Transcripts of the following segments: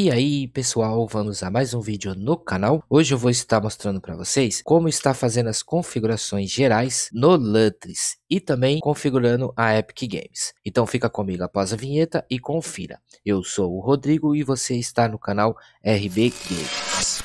E aí pessoal, vamos a mais um vídeo no canal. Hoje eu vou estar mostrando para vocês como está fazendo as configurações gerais no Lutris e também configurando a Epic Games. Então fica comigo após a vinheta e confira. Eu sou o Rodrigo e você está no canal RB Games.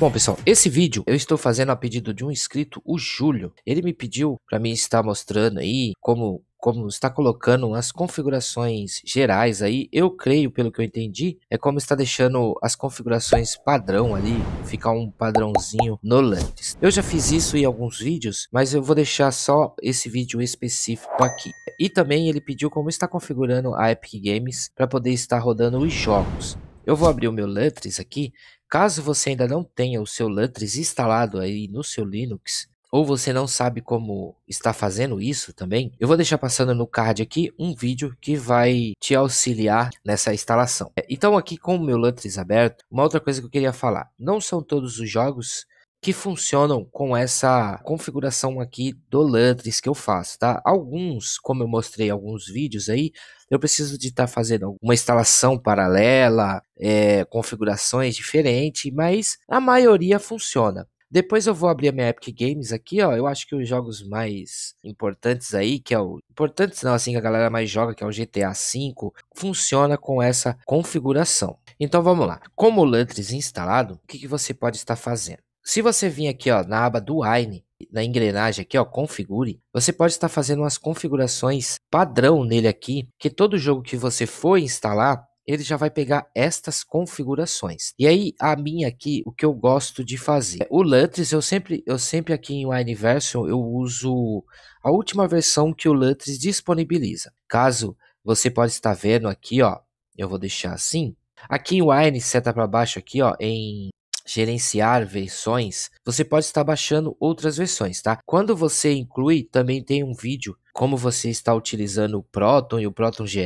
Bom, pessoal, esse vídeo eu estou fazendo a pedido de um inscrito, o Júlio. Ele me pediu para mim estar mostrando aí como como está colocando as configurações gerais aí, eu creio, pelo que eu entendi, é como está deixando as configurações padrão ali, ficar um padrãozinho no Lantis. Eu já fiz isso em alguns vídeos, mas eu vou deixar só esse vídeo específico aqui. E também ele pediu como está configurando a Epic Games para poder estar rodando os jogos. Eu vou abrir o meu Lutris aqui Caso você ainda não tenha o seu Lutris instalado aí no seu Linux, ou você não sabe como está fazendo isso também, eu vou deixar passando no card aqui um vídeo que vai te auxiliar nessa instalação. É, então aqui com o meu Lutris aberto, uma outra coisa que eu queria falar, não são todos os jogos que funcionam com essa configuração aqui do Lutris que eu faço, tá? Alguns, como eu mostrei alguns vídeos aí, eu preciso de estar tá fazendo alguma instalação paralela, é, configurações diferentes, mas a maioria funciona. Depois eu vou abrir a minha Epic Games aqui, ó. Eu acho que os jogos mais importantes aí, que é o. Importantes não, assim, que a galera mais joga, que é o GTA V, funciona com essa configuração. Então vamos lá. Como o Lantris instalado, o que, que você pode estar fazendo? Se você vir aqui ó, na aba do Wine, na engrenagem aqui, ó, configure, você pode estar fazendo umas configurações padrão nele aqui, que todo jogo que você for instalar, ele já vai pegar estas configurações. E aí, a minha aqui, o que eu gosto de fazer. O Lutris, eu sempre, eu sempre aqui em Universo, eu uso a última versão que o Lutris disponibiliza. Caso você pode estar vendo aqui, ó, eu vou deixar assim. Aqui em Wine, seta para baixo aqui, ó, em gerenciar versões, você pode estar baixando outras versões, tá? Quando você inclui, também tem um vídeo como você está utilizando o Proton e o Proton GE,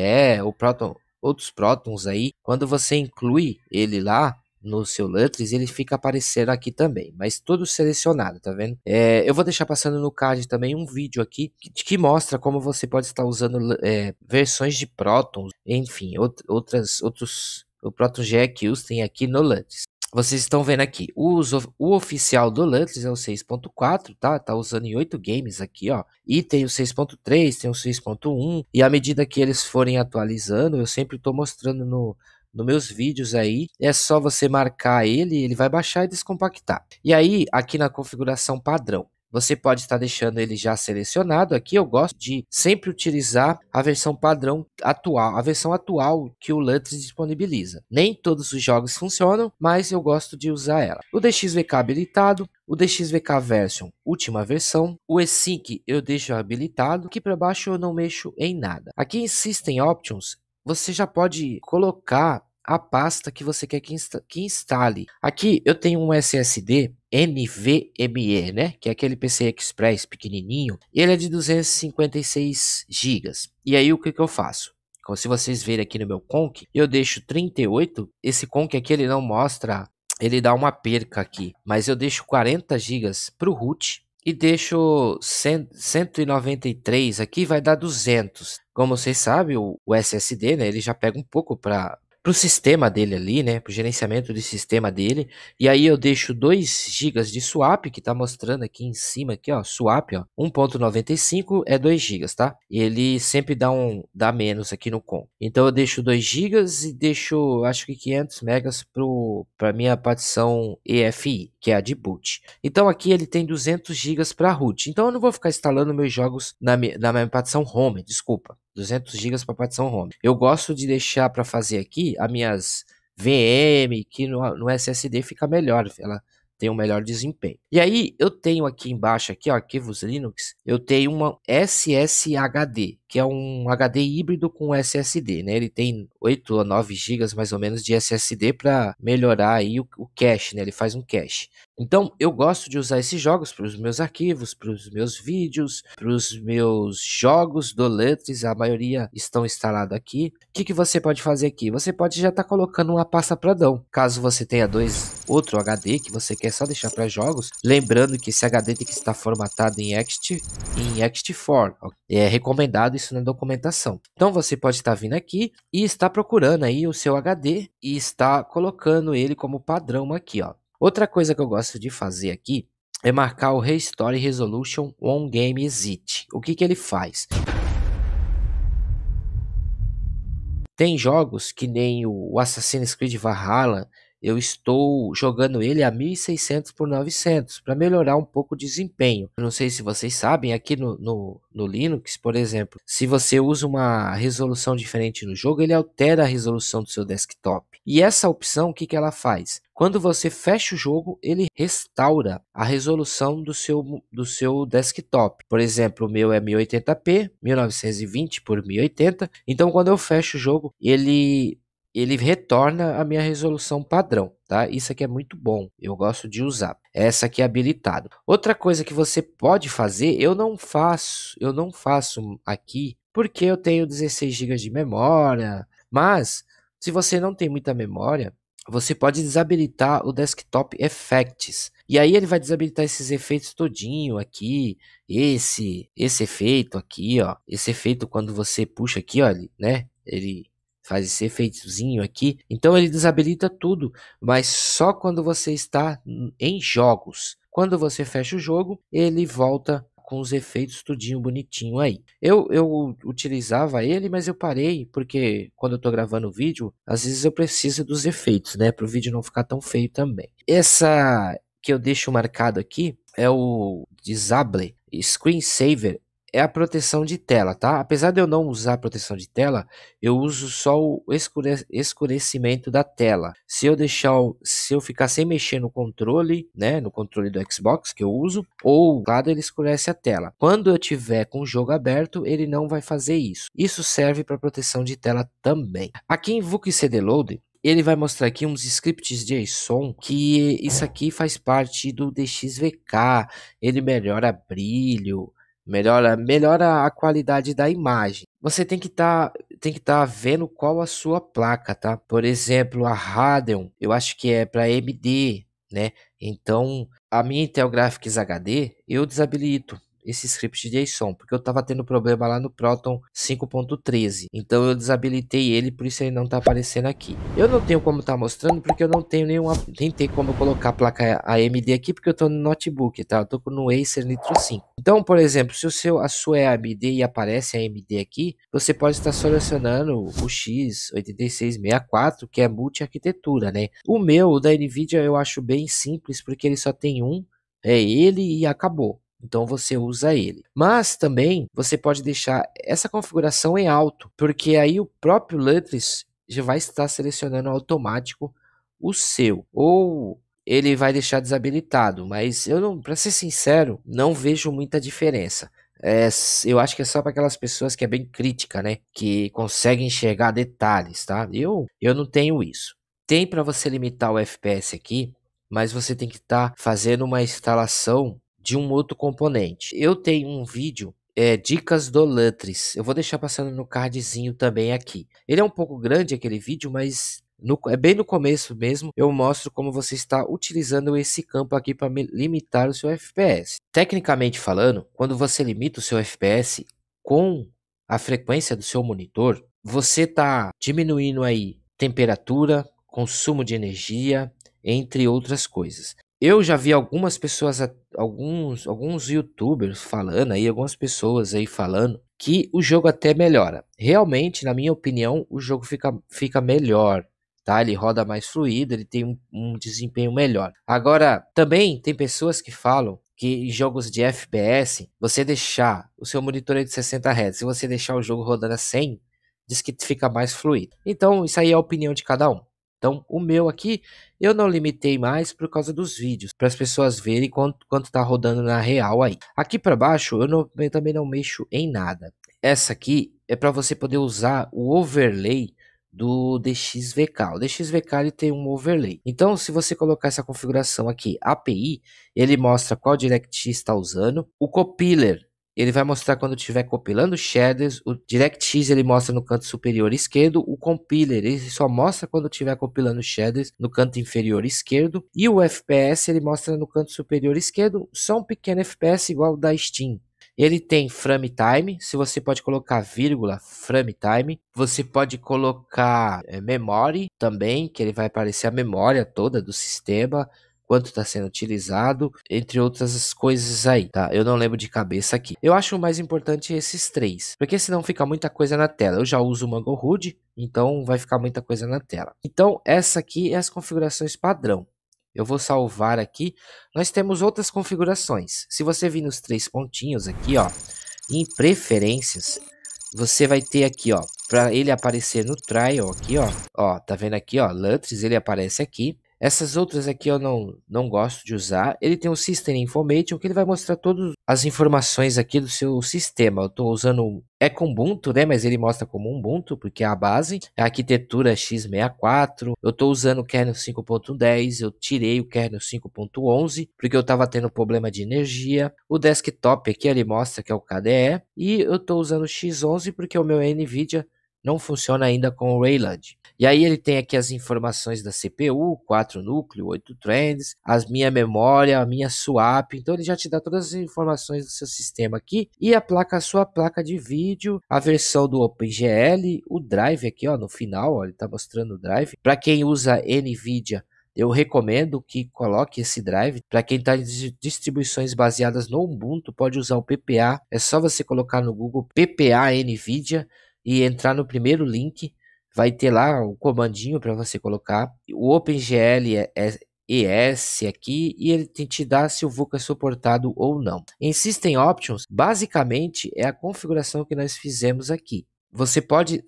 o Proton, outros Protons aí. Quando você inclui ele lá, no seu Lutris, ele fica aparecendo aqui também, mas todo selecionado, tá vendo? É, eu vou deixar passando no card também um vídeo aqui que, que mostra como você pode estar usando é, versões de Protons, enfim, out, outras, outros, o Proton GE que usem aqui no Lutris vocês estão vendo aqui, o oficial do Lantis é o 6.4, tá? Tá usando em 8 games aqui, ó. E tem o 6.3, tem o 6.1. E à medida que eles forem atualizando, eu sempre tô mostrando no, nos meus vídeos aí. É só você marcar ele, ele vai baixar e descompactar. E aí, aqui na configuração padrão, você pode estar deixando ele já selecionado. Aqui eu gosto de sempre utilizar a versão padrão atual, a versão atual que o Lutris disponibiliza. Nem todos os jogos funcionam, mas eu gosto de usar ela. O DXVK habilitado, o DXVK Version, última versão. O sync eu deixo habilitado. Aqui para baixo eu não mexo em nada. Aqui em System Options, você já pode colocar a pasta que você quer que, insta que instale. Aqui eu tenho um SSD NVMe, né? Que é aquele PC Express pequenininho. ele é de 256 GB. E aí o que, que eu faço? Como se vocês verem aqui no meu conk, eu deixo 38. Esse conk aqui ele não mostra, ele dá uma perca aqui. Mas eu deixo 40 GB para o root e deixo 100, 193 aqui vai dar 200. Como vocês sabem, o, o SSD, né, ele já pega um pouco para pro sistema dele ali, né, pro gerenciamento de sistema dele. E aí eu deixo 2 GB de swap que tá mostrando aqui em cima aqui, ó, swap, ó, 1.95 é 2 GB, tá? E ele sempre dá um dá menos aqui no com. Então eu deixo 2 GB e deixo acho que 500 megas pro para minha partição EFI, que é a de boot. Então aqui ele tem 200 GB para root. Então eu não vou ficar instalando meus jogos na, na minha partição home, desculpa. 200 GB para partição ROM. Eu gosto de deixar para fazer aqui as minhas VM, que no, no, SSD fica melhor, ela tem um melhor desempenho. E aí eu tenho aqui embaixo aqui, ó, arquivos Linux, eu tenho uma SSHD, que é um HD híbrido com SSD, né? Ele tem 8 ou 9 GB mais ou menos de SSD para melhorar aí o, o, cache, né? Ele faz um cache. Então eu gosto de usar esses jogos para os meus arquivos, para os meus vídeos, para os meus jogos do Letris, a maioria estão instalados aqui. O que, que você pode fazer aqui? Você pode já estar tá colocando uma pasta para dão. caso você tenha dois outro HD que você quer só deixar para jogos. Lembrando que esse HD tem que estar formatado em Ext, em Ext4. É recomendado isso na documentação. Então você pode estar vindo aqui e está procurando aí o seu HD e está colocando ele como padrão aqui, ó. Outra coisa que eu gosto de fazer aqui é marcar o Restore Resolution On Game Exit. O que, que ele faz? Tem jogos que nem o Assassin's Creed Valhalla eu estou jogando ele a 1600 por 900 para melhorar um pouco o desempenho. Não sei se vocês sabem, aqui no, no, no, Linux, por exemplo, se você usa uma resolução diferente no jogo, ele altera a resolução do seu desktop. E essa opção, o que, que ela faz? Quando você fecha o jogo, ele restaura a resolução do seu, do seu desktop. Por exemplo, o meu é 1080p, 1920 por 1080. Então, quando eu fecho o jogo, ele ele retorna a minha resolução padrão, tá? Isso aqui é muito bom, eu gosto de usar. Essa aqui é habilitado. Outra coisa que você pode fazer, eu não faço, eu não faço aqui, porque eu tenho 16 GB de memória, mas se você não tem muita memória, você pode desabilitar o Desktop Effects. E aí ele vai desabilitar esses efeitos todinho aqui, esse, esse efeito aqui, ó, esse efeito quando você puxa aqui, ó, ele, né? Ele faz esse efeitozinho aqui. Então ele desabilita tudo, mas só quando você está em jogos. Quando você fecha o jogo, ele volta com os efeitos tudinho bonitinho aí. Eu, eu utilizava ele, mas eu parei, porque quando eu estou gravando o vídeo, às vezes eu preciso dos efeitos, né? Para o vídeo não ficar tão feio também. Essa que eu deixo marcado aqui é o Disable Screensaver é a proteção de tela, tá? Apesar de eu não usar proteção de tela, eu uso só o escure escurecimento da tela. Se eu deixar, o, se eu ficar sem mexer no controle, né, no controle do Xbox que eu uso, ou o lado ele escurece a tela. Quando eu tiver com o jogo aberto, ele não vai fazer isso. Isso serve para proteção de tela também. Aqui em VUC CD Load, ele vai mostrar aqui uns scripts de JSON que isso aqui faz parte do DXVK, ele melhora brilho, melhora, melhora a qualidade da imagem. Você tem que estar tá, tem que estar tá vendo qual a sua placa, tá? Por exemplo, a Radeon, eu acho que é para AMD, né? Então, a minha Intel Graphics HD eu desabilito esse script JSON, porque eu estava tendo problema lá no Proton 5.13. Então eu desabilitei ele, por isso ele não está aparecendo aqui. Eu não tenho como estar tá mostrando, porque eu não tenho nenhuma, nem tem como colocar a placa AMD aqui, porque eu estou no notebook, tá? Eu estou no Acer Nitro 5. Então, por exemplo, se o seu, a sua é AMD e aparece AMD aqui, você pode estar selecionando o X8664, que é multi-arquitetura, né? O meu, o da NVIDIA, eu acho bem simples, porque ele só tem um, é ele e acabou. Então você usa ele. Mas também você pode deixar essa configuração em alto, porque aí o próprio Lutris já vai estar selecionando automático o seu. Ou ele vai deixar desabilitado, mas eu para ser sincero, não vejo muita diferença. É, eu acho que é só para aquelas pessoas que é bem crítica, né? Que conseguem enxergar detalhes, tá? Eu, eu não tenho isso. Tem para você limitar o FPS aqui, mas você tem que estar tá fazendo uma instalação de um outro componente. Eu tenho um vídeo é, dicas do Lutris. Eu vou deixar passando no cardzinho também aqui. Ele é um pouco grande aquele vídeo, mas no, é bem no começo mesmo. Eu mostro como você está utilizando esse campo aqui para limitar o seu FPS. Tecnicamente falando, quando você limita o seu FPS com a frequência do seu monitor, você está diminuindo aí temperatura, consumo de energia, entre outras coisas. Eu já vi algumas pessoas, alguns, alguns youtubers falando aí, algumas pessoas aí falando que o jogo até melhora. Realmente, na minha opinião, o jogo fica, fica melhor tá? Ele roda mais fluido, ele tem um, um, desempenho melhor. Agora, também tem pessoas que falam que em jogos de FPS, você deixar o seu monitor de 60 Hz, se você deixar o jogo rodando a 100, diz que fica mais fluido. Então, isso aí é a opinião de cada um. Então, o meu aqui, eu não limitei mais por causa dos vídeos, para as pessoas verem quanto, quanto tá rodando na real aí. Aqui para baixo, eu, não, eu também não mexo em nada. Essa aqui é para você poder usar o overlay do DXVK. O DXVK ele tem um overlay. Então, se você colocar essa configuração aqui, API, ele mostra qual Direct está usando, o compiler ele vai mostrar quando estiver compilando shaders. O DirectX ele mostra no canto superior esquerdo. O compiler ele só mostra quando estiver compilando shaders no canto inferior esquerdo. E o FPS ele mostra no canto superior esquerdo. Só um pequeno FPS igual da Steam. Ele tem frame time, se você pode colocar vírgula, frame time. Você pode colocar é, memory também, que ele vai aparecer a memória toda do sistema quanto está sendo utilizado, entre outras coisas aí, tá? Eu não lembro de cabeça aqui. Eu acho o mais importante esses três, porque senão fica muita coisa na tela. Eu já uso o Mango Hood, então vai ficar muita coisa na tela. Então essa aqui é as configurações padrão. Eu vou salvar aqui. Nós temos outras configurações. Se você vir nos três pontinhos aqui, ó, em preferências, você vai ter aqui, ó, para ele aparecer no trial aqui, ó. Ó, tá vendo aqui, ó, Lutris, ele aparece aqui. Essas outras aqui eu não, não gosto de usar. Ele tem o System Information, que ele vai mostrar todas as informações aqui do seu sistema. Eu estou usando é com Ubuntu, né? Mas ele mostra como Ubuntu, porque é a base. É a arquitetura x64. Eu estou usando o kernel 5.10. Eu tirei o kernel 5.11, porque eu estava tendo problema de energia. O desktop aqui ele mostra que é o KDE. E eu estou usando o x11, porque o meu NVIDIA não funciona ainda com o Rayland. E aí ele tem aqui as informações da CPU, 4 núcleo, 8 threads, as minha memória, a minha swap. Então ele já te dá todas as informações do seu sistema aqui e a placa, a sua placa de vídeo, a versão do OpenGL, o drive aqui, ó, no final, ó, ele tá mostrando o drive. Para quem usa NVIDIA, eu recomendo que coloque esse drive. Para quem está em distribuições baseadas no Ubuntu, pode usar o PPA. É só você colocar no Google PPA NVIDIA e entrar no primeiro link vai ter lá o um comandinho para você colocar. O OpenGL é, é ES aqui e ele te dá se o VUCA é suportado ou não. Em System Options, basicamente é a configuração que nós fizemos aqui. Você pode,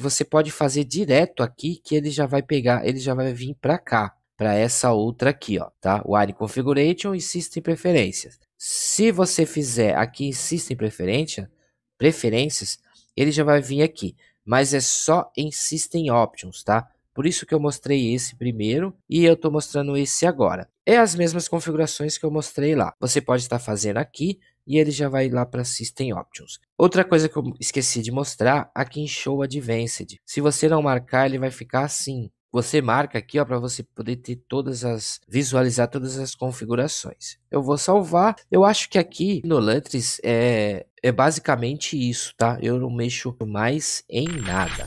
você pode fazer direto aqui que ele já vai pegar, ele já vai vir para cá, para essa outra aqui, ó, tá? Wire Configuration e System Preferências. Se você fizer aqui em System Preferência, Preferências, ele já vai vir aqui mas é só em System Options, tá? Por isso que eu mostrei esse primeiro e eu estou mostrando esse agora. É as mesmas configurações que eu mostrei lá. Você pode estar tá fazendo aqui e ele já vai lá para System Options. Outra coisa que eu esqueci de mostrar aqui em Show Advanced. Se você não marcar, ele vai ficar assim. Você marca aqui ó para você poder ter todas as visualizar todas as configurações. Eu vou salvar. Eu acho que aqui no Lantris é é basicamente isso, tá? Eu não mexo mais em nada.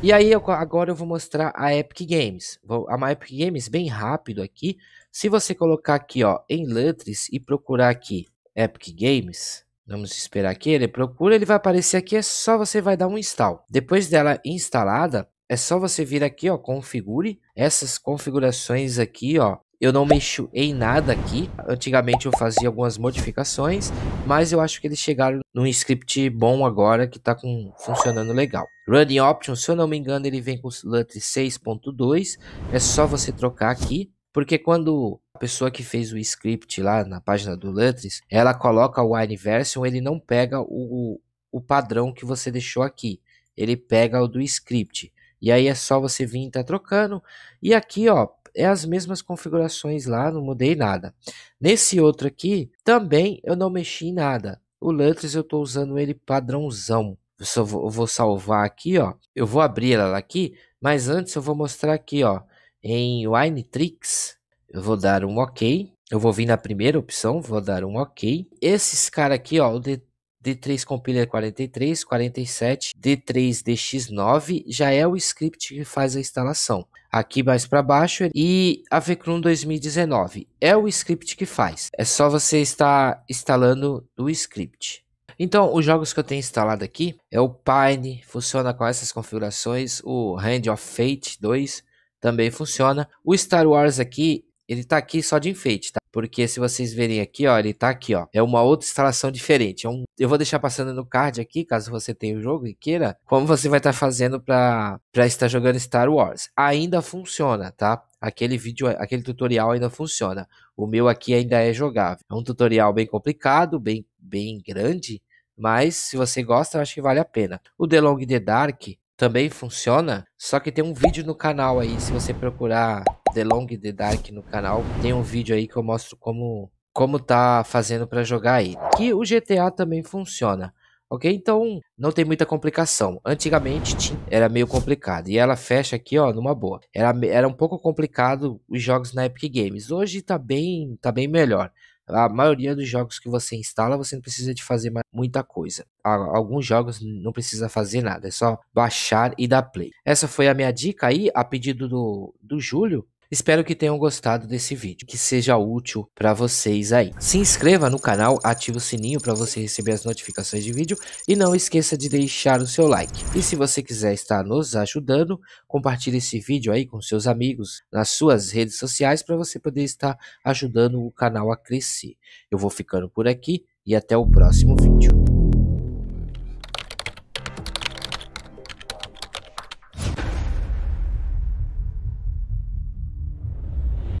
E aí eu, agora eu vou mostrar a Epic Games. Vou, a Epic Games bem rápido aqui. Se você colocar aqui ó em Lantris e procurar aqui Epic Games, Vamos esperar aqui, ele procura, ele vai aparecer aqui, é só você vai dar um install. Depois dela instalada, é só você vir aqui, ó, configure. Essas configurações aqui, ó, eu não mexo em nada aqui. Antigamente eu fazia algumas modificações, mas eu acho que eles chegaram num script bom agora que está com, funcionando legal. Running Options, se eu não me engano, ele vem com o Slut 6.2. É só você trocar aqui, porque quando a pessoa que fez o script lá na página do Lutris, ela coloca o Wine Version, ele não pega o, o padrão que você deixou aqui. Ele pega o do script. E aí é só você vir e tá trocando. E aqui, ó, é as mesmas configurações lá, não mudei nada. Nesse outro aqui, também eu não mexi em nada. O Lutris eu estou usando ele padrãozão. Eu só vou, eu vou, salvar aqui, ó. Eu vou abrir ela aqui, mas antes eu vou mostrar aqui, ó, em Wine Tricks eu vou dar um OK. Eu vou vir na primeira opção, vou dar um OK. Esses cara aqui, ó, o D, D3 Compiler 43, 47, D3DX9, já é o script que faz a instalação. Aqui mais para baixo e a VCRUM 2019 é o script que faz. É só você estar instalando o script. Então, os jogos que eu tenho instalado aqui é o Pine, funciona com essas configurações, o Hand of Fate 2 também funciona. O Star Wars aqui ele tá aqui só de enfeite, tá? Porque se vocês verem aqui, ó, ele tá aqui, ó. É uma outra instalação diferente. É um... Eu vou deixar passando no card aqui, caso você tenha o jogo e queira, como você vai estar tá fazendo pra, pra estar jogando Star Wars. Ainda funciona, tá? Aquele vídeo, aquele tutorial ainda funciona. O meu aqui ainda é jogável. É um tutorial bem complicado, bem, bem grande, mas se você gosta, eu acho que vale a pena. O The Long The Dark também funciona, só que tem um vídeo no canal aí, se você procurar The Long The Dark no canal. Tem um vídeo aí que eu mostro como, como tá fazendo para jogar aí. Que o GTA também funciona. Ok? Então, não tem muita complicação. Antigamente era meio complicado. E ela fecha aqui, ó, numa boa. Era, era um pouco complicado os jogos na Epic Games. Hoje tá bem, tá bem melhor. A maioria dos jogos que você instala, você não precisa de fazer muita coisa. Alguns jogos não precisa fazer nada, é só baixar e dar play. Essa foi a minha dica aí, a pedido do, do Júlio. Espero que tenham gostado desse vídeo, que seja útil para vocês aí. Se inscreva no canal, ative o sininho para você receber as notificações de vídeo e não esqueça de deixar o seu like. E se você quiser estar nos ajudando, compartilhe esse vídeo aí com seus amigos nas suas redes sociais para você poder estar ajudando o canal a crescer. Eu vou ficando por aqui e até o próximo vídeo.